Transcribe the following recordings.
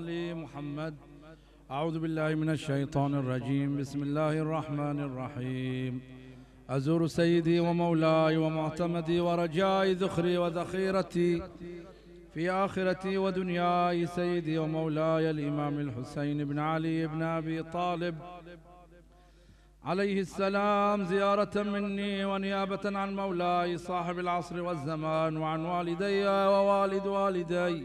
آل محمد أعوذ بالله من الشيطان الرجيم بسم الله الرحمن الرحيم أزور سيدي ومولاي ومعتمدي ورجائي ذخري وذخيرتي في آخرتي ودنياي سيدي ومولاي الإمام الحسين بن علي بن أبي طالب عليه السلام زيارة مني ونيابة عن مولاي صاحب العصر والزمان وعن والدي ووالد والدي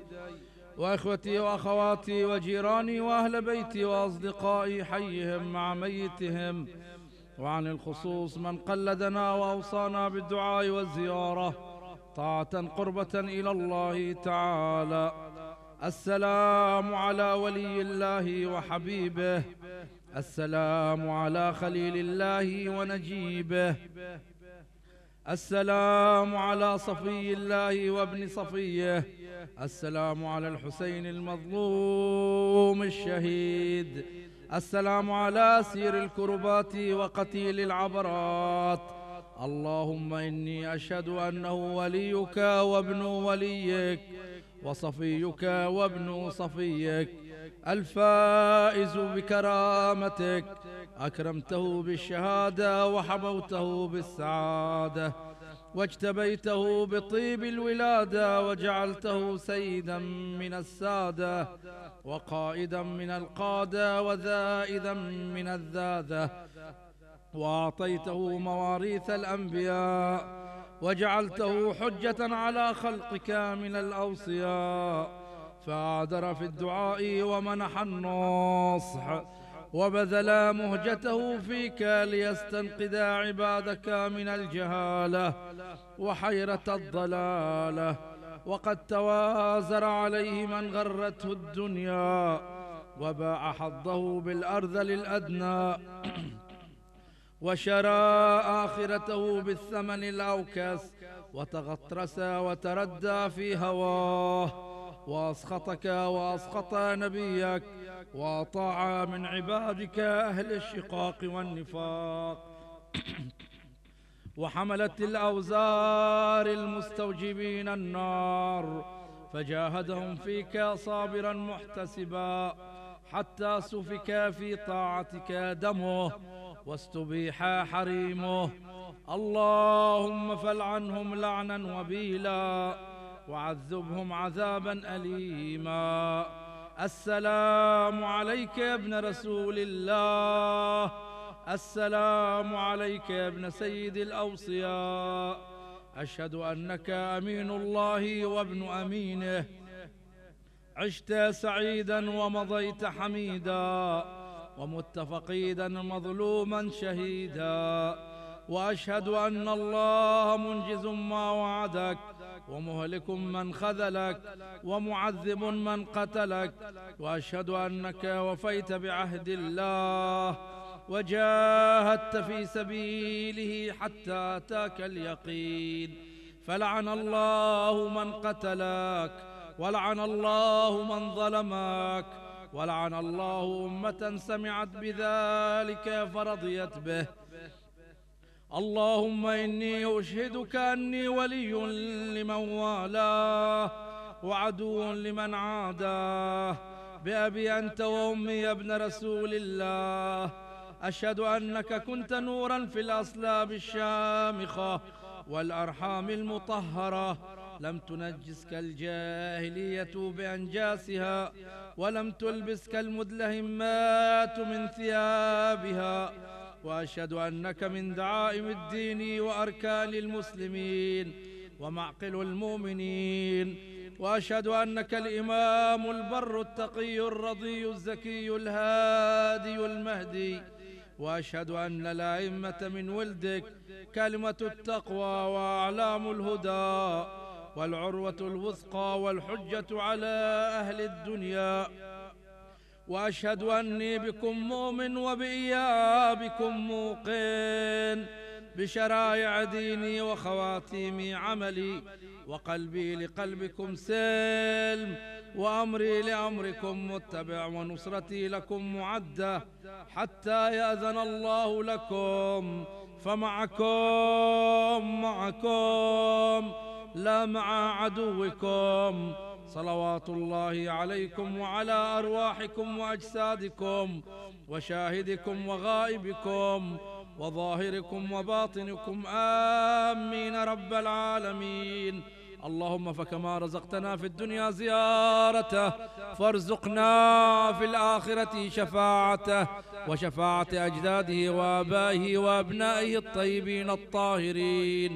وإخوتي وأخواتي وجيراني وأهل بيتي وأصدقائي حيهم مع ميتهم وعن الخصوص من قلدنا وأوصانا بالدعاء والزيارة طاعة قربة إلى الله تعالى السلام على ولي الله وحبيبه السلام على خليل الله ونجيبه السلام على صفي الله وابن صفيه السلام على الحسين المظلوم الشهيد السلام على سير الكربات وقتيل العبرات اللهم اني اشهد انه وليك وابن وليك وصفيك وابن صفيك الفائز بكرامتك أكرمته بالشهادة وحبوته بالسعادة واجتبيته بطيب الولادة وجعلته سيدا من السادة وقائدا من القادة وذائدا من الذاذة وأعطيته مواريث الأنبياء وجعلته حجة على خلقك من الأوصياء فأعذر في الدعاء ومنح النصح وبذلا مهجته فيك ليستنقذ عبادك من الجهالة وحيرة الضلالة وقد توازر عليه من غرته الدنيا وباع حظه بالأرذل الأدنى وشرى آخرته بالثمن الأوكس وتغطرس وتردى في هواه وأسخطك وأسخط نبيك وأطاع من عبادك أهل الشقاق والنفاق وحملت الأوزار المستوجبين النار فجاهدهم فيك صابرا محتسبا حتى سفك في طاعتك دمه واستبيح حريمه اللهم فلعنهم لعنا وبيلا وعذبهم عذابا أليما السلام عليك يا ابن رسول الله السلام عليك يا ابن سيد الأوصياء أشهد أنك أمين الله وابن أمينه عشت سعيدا ومضيت حميدا ومتفقيدا مظلوما شهيدا واشهد ان الله منجز ما وعدك ومهلك من خذلك ومعذب من قتلك واشهد انك وفيت بعهد الله وجاهدت في سبيله حتى اتاك اليقين فلعن الله من قتلك ولعن الله من ظلمك ولعن الله أمة سمعت بذلك فرضيت به اللهم إني أشهدك أني ولي لمن والاه وعدو لمن عاداه بأبي أنت وأمي يا ابن رسول الله أشهد أنك كنت نورا في الأصلاب الشامخة والأرحام المطهرة لم تنجسك الجاهلية بأنجاسها ولم تلبسك المدلهمات من ثيابها وأشهد أنك من دعائم الدين وأركان المسلمين ومعقل المؤمنين وأشهد أنك الإمام البر التقي الرضي الزكي الهادي المهدي وأشهد أن الأئمة من ولدك كلمة التقوى وأعلام الهدى والعروة الوثقى والحجة على أهل الدنيا وأشهد أني بكم مؤمن وبإيابكم موقن بشرائع ديني وخواتيم عملي وقلبي لقلبكم سلم وأمري لأمركم متبع ونصرتي لكم معدة حتى يأذن الله لكم فمعكم معكم لا مع عدوكم صلوات الله عليكم وعلى أرواحكم وأجسادكم وشاهدكم وغائبكم وظاهركم وباطنكم آمين رب العالمين اللهم فكما رزقتنا في الدنيا زيارته فارزقنا في الآخرة شفاعته وشفاعة أجداده وآبائه وأبنائه الطيبين الطاهرين